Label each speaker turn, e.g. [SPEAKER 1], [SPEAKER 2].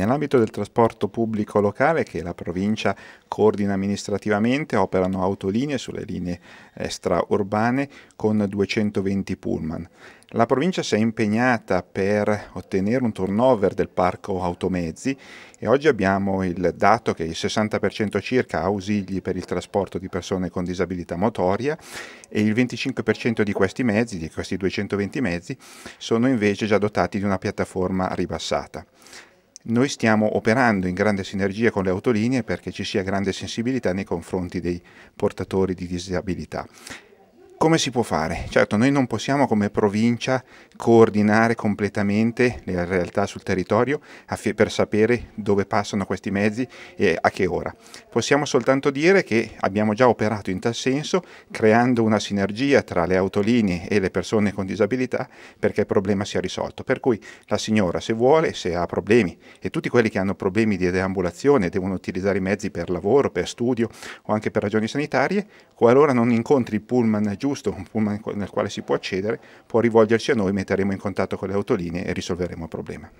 [SPEAKER 1] Nell'ambito del trasporto pubblico locale che la provincia coordina amministrativamente operano autolinee sulle linee extraurbane eh, con 220 pullman. La provincia si è impegnata per ottenere un turnover del parco automezzi e oggi abbiamo il dato che il 60% circa ha ausili per il trasporto di persone con disabilità motoria e il 25% di questi mezzi, di questi 220 mezzi, sono invece già dotati di una piattaforma ribassata noi stiamo operando in grande sinergia con le autolinee perché ci sia grande sensibilità nei confronti dei portatori di disabilità come si può fare? Certo, noi non possiamo come provincia coordinare completamente le realtà sul territorio per sapere dove passano questi mezzi e a che ora. Possiamo soltanto dire che abbiamo già operato in tal senso creando una sinergia tra le autolinee e le persone con disabilità perché il problema sia risolto. Per cui la signora se vuole, se ha problemi e tutti quelli che hanno problemi di deambulazione devono utilizzare i mezzi per lavoro, per studio o anche per ragioni sanitarie, qualora non incontri il pullman giusto giusto, un pullman nel quale si può accedere, può rivolgersi a noi, metteremo in contatto con le autolinee e risolveremo il problema.